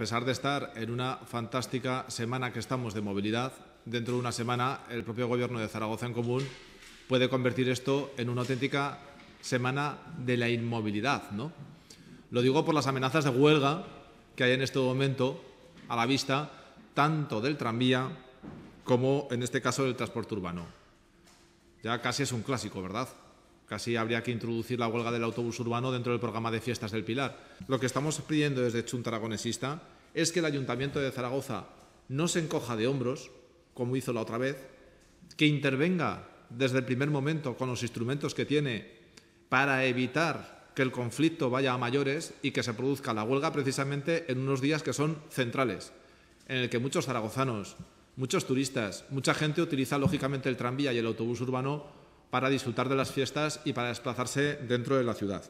A pesar de estar en una fantástica semana que estamos de movilidad, dentro de una semana el propio Gobierno de Zaragoza en Común puede convertir esto en una auténtica semana de la inmovilidad. ¿no? Lo digo por las amenazas de huelga que hay en este momento a la vista tanto del tranvía como en este caso del transporte urbano. Ya casi es un clásico, ¿verdad? Casi habría que introducir la huelga del autobús urbano dentro del programa de fiestas del Pilar. Lo que estamos pidiendo desde Chunta Aragonesista es que el Ayuntamiento de Zaragoza no se encoja de hombros, como hizo la otra vez, que intervenga desde el primer momento con los instrumentos que tiene para evitar que el conflicto vaya a mayores y que se produzca la huelga precisamente en unos días que son centrales, en el que muchos zaragozanos, muchos turistas, mucha gente utiliza lógicamente el tranvía y el autobús urbano para disfrutar de las fiestas y para desplazarse dentro de la ciudad.